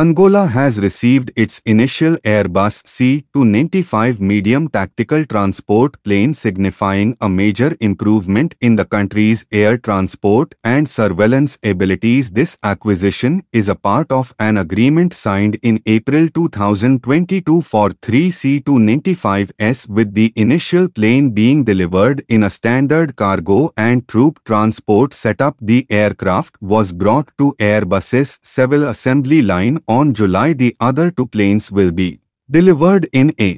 Angola has received its initial Airbus C-295 medium tactical transport plane signifying a major improvement in the country's air transport and surveillance abilities. This acquisition is a part of an agreement signed in April 2022 for three C-295s with the initial plane being delivered in a standard cargo and troop transport setup. The aircraft was brought to Airbus's civil assembly line on July the other two planes will be delivered in a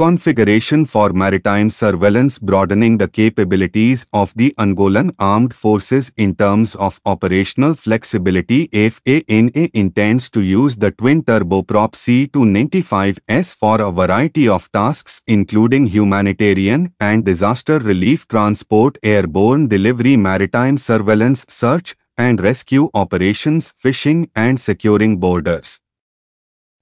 configuration for maritime surveillance broadening the capabilities of the Angolan armed forces in terms of operational flexibility FANA intends to use the twin turboprop C-295S for a variety of tasks including humanitarian and disaster relief transport airborne delivery maritime surveillance search and rescue operations, fishing and securing borders.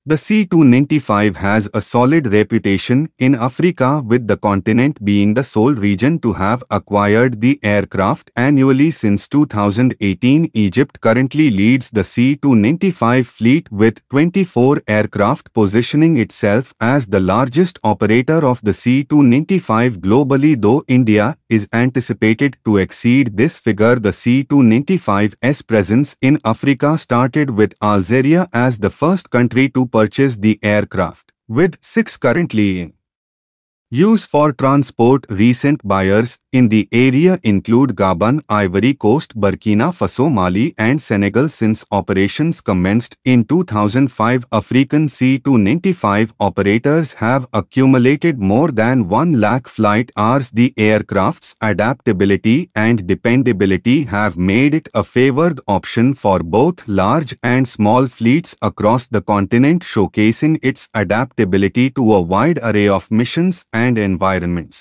The C-295 has a solid reputation in Africa with the continent being the sole region to have acquired the aircraft annually since 2018. Egypt currently leads the C-295 fleet with 24 aircraft positioning itself as the largest operator of the C-295 globally though India is anticipated to exceed this figure. The C-295's presence in Africa started with Algeria as the first country to purchase the aircraft, with six currently in use for transport. Recent buyers in the area include Gabon, Ivory Coast, Burkina Faso, Mali and Senegal since operations commenced in 2005 African C-295 operators have accumulated more than 1 lakh flight hours the aircraft's adaptability and dependability have made it a favored option for both large and small fleets across the continent showcasing its adaptability to a wide array of missions and environments.